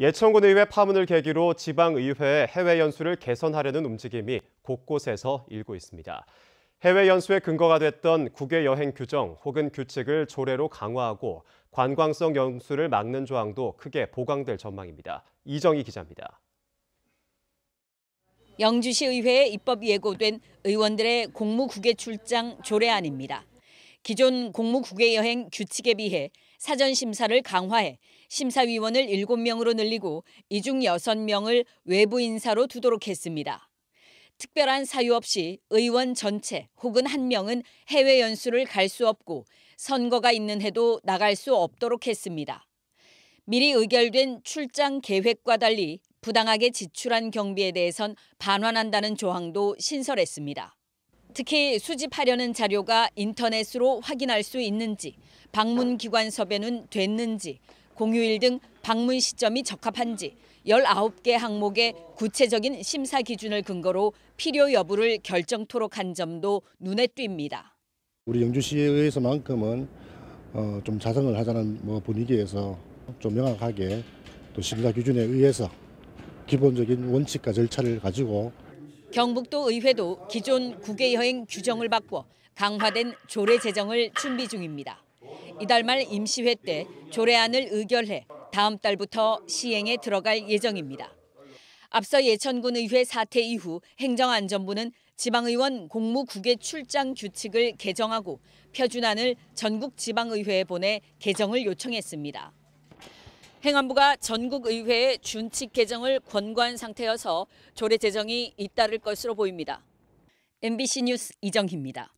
예천군의회 파문을 계기로 지방의회의 해외 연수를 개선하려는 움직임이 곳곳에서 일고 있습니다. 해외 연수의 근거가 됐던 국외 여행 규정 혹은 규칙을 조례로 강화하고 관광성 연수를 막는 조항도 크게 보강될 전망입니다. 이정희 기자입니다. 영주시의회에 입법 예고된 의원들의 공무국외 출장 조례안입니다. 기존 공무국외 여행 규칙에 비해 사전 심사를 강화해 심사위원을 7명으로 늘리고 이 중 6명을 외부 인사로 두도록 했습니다. 특별한 사유 없이 의원 전체 혹은 한 명은 해외 연수를 갈 수 없고 선거가 있는 해도 나갈 수 없도록 했습니다. 미리 의결된 출장 계획과 달리 부당하게 지출한 경비에 대해선 반환한다는 조항도 신설했습니다. 특히 수집하려는 자료가 인터넷으로 확인할 수 있는지, 방문 기관 섭외는 됐는지, 공휴일 등 방문 시점이 적합한지 19개 항목의 구체적인 심사 기준을 근거로 필요 여부를 결정토록 한 점도 눈에 띕니다. 우리 영주시에서만큼은 어, 좀 자성을 하자는 뭐 분위기에서 좀 명확하게 또 심사 기준에 의해서 기본적인 원칙과 절차를 가지고 경북도 의회도 기존 국외 여행 규정을 바꿔 강화된 조례 제정을 준비 중입니다. 이달 말 임시회 때 조례안을 의결해 다음 달부터 시행에 들어갈 예정입니다. 앞서 예천군 의회 사태 이후 행정안전부는 지방의원 공무국외 출장 규칙을 개정하고 표준안을 전국 지방의회에 보내 개정을 요청했습니다. 행안부가 전국의회에 준칙 개정을 권고한 상태여서 조례 제정이 잇따를 것으로 보입니다. MBC 뉴스 이정희입니다.